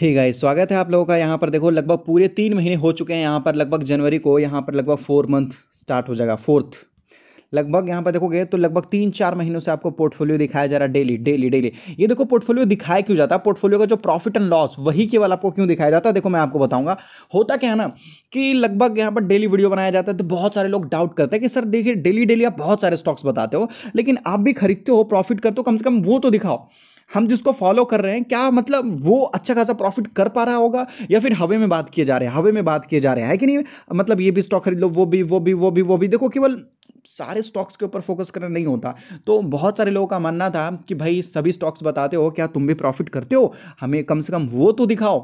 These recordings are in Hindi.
हे गाइस स्वागत है आप लोगों का यहाँ पर देखो लगभग पूरे तीन महीने हो चुके हैं यहाँ पर लगभग जनवरी को यहाँ पर लगभग फोर मंथ स्टार्ट हो जाएगा फोर्थ लगभग यहाँ पर देखोगे तो लगभग तीन चार महीनों से आपको पोर्टफोलियो दिखाया जा रहा है डेली डेली डेली ये देखो पोर्टफोलियो दिखाया क्यों जाता है पोर्टफोलियो का जो प्रॉफिट एंड लॉस वही केवल आपको क्यों दिखाया जाता है देखो मैं आपको बताऊंगा होता क्या है ना कि लगभग यहाँ पर डेली वीडियो बनाया जाता है तो बहुत सारे लोग डाउट करते हैं कि सर देखिए डेली डेली आप बहुत सारे स्टॉक्स बताते हो लेकिन आप भी खरीदते हो प्रॉफिट करते हो कम से कम वो तो दिखाओ हम जिसको फॉलो कर रहे हैं क्या मतलब वो अच्छा खासा प्रॉफिट कर पा रहा होगा या फिर हवे में बात किए जा रहे हैं हवे में बात किए जा रहे हैं है कि नहीं मतलब ये भी स्टॉक खरीद लो वो भी वो भी वो भी वो भी देखो केवल सारे स्टॉक्स के ऊपर फोकस करना नहीं होता तो बहुत सारे लोगों का मानना था कि भाई सभी स्टॉक्स बताते हो क्या तुम भी प्रॉफिट करते हो हमें कम से कम वो तो दिखाओ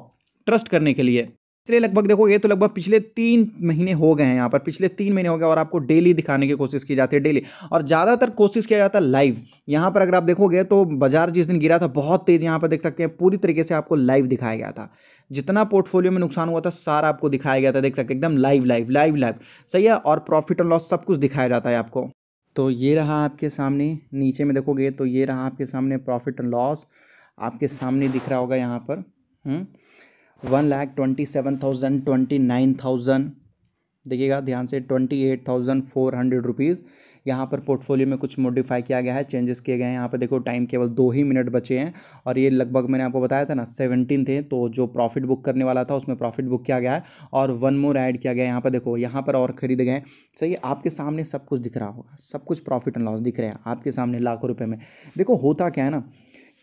ट्रस्ट करने के लिए चलिए लगभग देखो ये तो लगभग पिछले तीन महीने हो गए हैं यहाँ पर पिछले तीन महीने हो गए और आपको डेली दिखाने की कोशिश की जाती है डेली और ज़्यादातर कोशिश किया जाता है लाइव यहाँ पर अगर आप देखोगे तो बाजार जिस दिन गिरा था बहुत तेज़ यहाँ पर देख सकते हैं पूरी तरीके से आपको लाइव दिखाया गया था जितना पोर्टफोलियो में नुकसान हुआ था सारा आपको दिखाया गया था देख सकते एकदम लाइव लाइव लाइव लाइव सही है और प्रॉफिट और लॉस सब कुछ दिखाया जाता है आपको तो ये रहा आपके सामने नीचे में देखोगे तो ये रहा आपके सामने प्रॉफिट एंड लॉस आपके सामने दिख रहा होगा यहाँ पर हुँ? हम्म। One lakh twenty seven thousand twenty nine thousand देखिएगा ध्यान से twenty eight thousand four hundred rupees यहाँ पर पोर्टफोलियो में कुछ मॉडिफाई किया गया है चेंजेस किए गए हैं यहाँ पर देखो टाइम केवल दो ही मिनट बचे हैं और ये लगभग मैंने आपको बताया था ना सेवनटीन थे तो जो प्रॉफिट बुक करने वाला था उसमें प्रॉफिट बुक किया गया है और वन मोर ऐड किया गया है यहाँ पर देखो यहाँ पर और खरीद गए सही आपके सामने सब कुछ दिख रहा होगा सब कुछ प्रॉफिट एंड लॉस दिख रहे हैं आपके सामने लाखों रुपये में देखो होता क्या है ना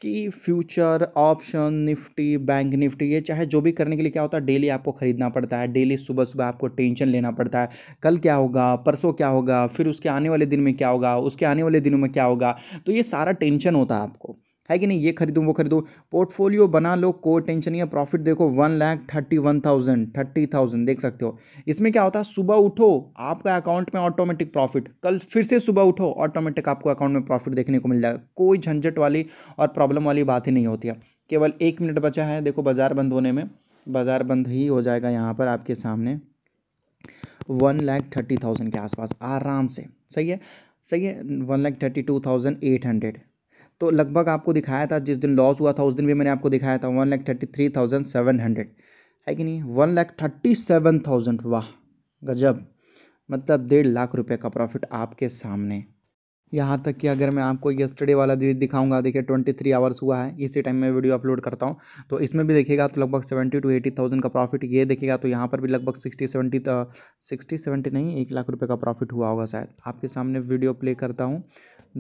कि future option Nifty bank Nifty ये चाहे जो भी करने के लिए क्या होता है डेली आपको खरीदना पड़ता है डेली सुबह सुबह आपको टेंशन लेना पड़ता है कल क्या होगा परसों क्या होगा फिर उसके आने वाले दिन में क्या होगा उसके आने वाले दिनों में क्या होगा तो ये सारा टेंशन होता है आपको है कि नहीं ये खरीदूँ वो खरीदूँ पोर्टफोलियो बना लो कोई टेंशन नहीं है प्रॉफिट देखो one lakh thirty one thousand thirty thousand देख सकते हो इसमें क्या होता है सुबह उठो आपका अकाउंट में ऑटोमेटिक प्रॉफिट कल फिर से सुबह उठो ऑटोमेटिक आपको अकाउंट में प्रॉफिट देखने को मिल जाएगा कोई झंझट वाली और प्रॉब्लम वाली बात ही नहीं होती है केवल एक मिनट बचा है देखो बाज़ार बंद होने में बाज़ार बंद ही हो जाएगा यहाँ पर आपके सामने वन लैख थर्टी थाउजेंड के आसपास आराम से सही है सही है one lakh thirty two thousand eight hundred तो लगभग आपको दिखाया था जिस दिन लॉस हुआ था उस दिन भी मैंने आपको दिखाया था one lakh thirty three thousand seven hundred है कि नहीं one lakh thirty seven thousand वाह गजब मतलब डेढ़ लाख रुपए का प्रॉफिट आपके सामने यहाँ तक कि अगर मैं आपको यस्टरडे वाला दिखाऊंगा देखिए ट्वेंटी थ्री आवर्स हुआ है इसी टाइम में वीडियो अपलोड करता हूँ तो इसमें भी देखिएगा तो लगभग सेवेंटी टू एटी थाउजेंड का प्रॉफिट ये देखिएगा तो यहाँ पर भी लगभग सिक्सटी सेवेंटी सिक्सटी सेवेंटी नहीं एक लाख रुपये का प्रॉफिट हुआ होगा शायद आपके सामने वीडियो प्ले करता हूँ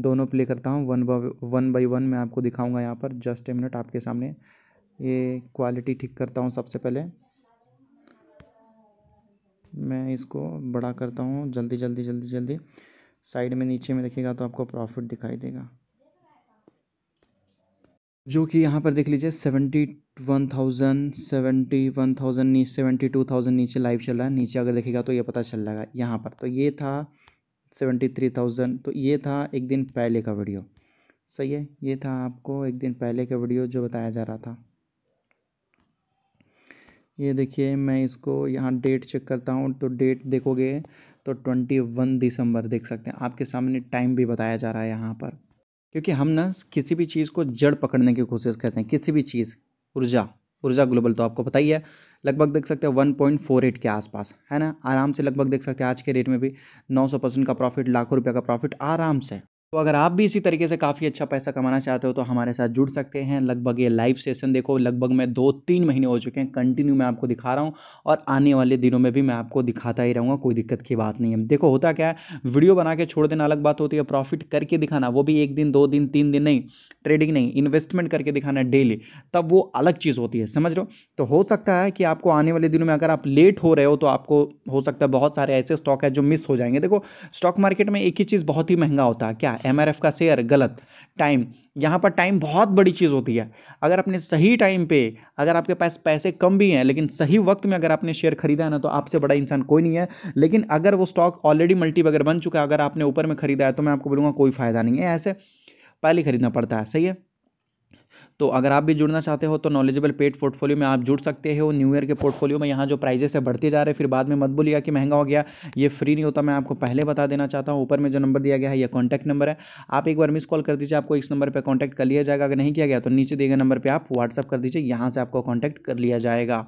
दोनों प्ले करता हूँ one by one by one मैं आपको दिखाऊंगा यहाँ पर जस्ट ए मिनट आपके सामने ये क्वालिटी ठीक करता हूँ सबसे पहले मैं इसको बड़ा करता हूँ जल्दी जल्दी जल्दी जल्दी साइड में नीचे में देखिएगा तो आपको प्रॉफिट दिखाई देगा जो कि यहाँ पर देख लीजिए seventy one thousand seventy one thousand seventy two thousand नीचे लाइव चल रहा है नीचे अगर देखेगा तो ये पता चल जाएगा यहाँ पर तो ये था सेवेंटी थ्री थाउजेंड तो ये था एक दिन पहले का वीडियो सही है ये था आपको एक दिन पहले का वीडियो जो बताया जा रहा था ये देखिए मैं इसको यहाँ डेट चेक करता हूँ तो डेट देखोगे तो ट्वेंटी वन दिसंबर देख सकते हैं आपके सामने टाइम भी बताया जा रहा है यहाँ पर क्योंकि हम ना किसी भी चीज़ को जड़ पकड़ने की कोशिश करते हैं किसी भी चीज़ ऊर्जा ऊर्जा ग्लोबल तो आपको पता ही है लगभग देख सकते हैं वन पॉइंट फोर एट के आसपास है ना आराम से लगभग देख सकते हैं आज के रेट में भी नौ सौ परसेंट का प्रॉफिट लाखों रुपये का प्रॉफिट आराम से तो अगर आप भी इसी तरीके से काफ़ी अच्छा पैसा कमाना चाहते हो तो हमारे साथ जुड़ सकते हैं लगभग ये लाइव सेशन देखो लगभग मैं दो तीन महीने हो चुके हैं कंटिन्यू मैं आपको दिखा रहा हूँ और आने वाले दिनों में भी मैं आपको दिखाता ही रहूँगा कोई दिक्कत की बात नहीं है देखो होता क्या है वीडियो बना के छोड़ देना अलग बात होती है प्रॉफिट करके दिखाना वो भी एक दिन दो दिन तीन दिन नहीं ट्रेडिंग नहीं इन्वेस्टमेंट करके दिखाना डेली तब वो अलग चीज़ होती है समझ लो तो हो सकता है कि आपको आने वाले दिनों में अगर आप लेट हो रहे हो तो आपको हो सकता है बहुत सारे ऐसे स्टॉक है जो मिस हो जाएंगे देखो स्टॉक मार्केट में एक ही चीज़ बहुत ही महंगा होता है क्या क्या एम का शेयर गलत टाइम यहाँ पर टाइम बहुत बड़ी चीज़ होती है अगर अपने सही टाइम पे अगर आपके पास पैसे कम भी हैं लेकिन सही वक्त में अगर आपने शेयर खरीदा है ना तो आपसे बड़ा इंसान कोई नहीं है लेकिन अगर वो स्टॉक ऑलरेडी मल्टी अगर बन चुका है अगर आपने ऊपर में खरीदा है तो मैं आपको बोलूँगा कोई फ़ायदा नहीं है ऐसे पहले खरीदना पड़ता है सही है तो अगर आप भी जुड़ना चाहते हो तो नॉलेजेबल पेड पोर्टफोलियो में आप जुड़ सकते हो न्यू ईयर के पोर्टफोलियो में यहाँ जो प्राइजेस है बढ़ते जा रहे हैं फिर बाद में मत बोलिएगा कि महंगा हो गया ये फ्री नहीं होता मैं आपको पहले बता देना चाहता हूँ ऊपर में जो नंबर दिया गया है यह कॉन्टैक्ट नंबर है आप एक बार मिस कॉल कर दीजिए आपको इस नंबर पर कॉन्टैक्ट कर लिया जाएगा अगर नहीं किया गया तो नीचे दिए गए नंबर पर आप व्हाट्सअप कर दीजिए यहाँ से आपको कॉन्टैक्ट कर लिया जाएगा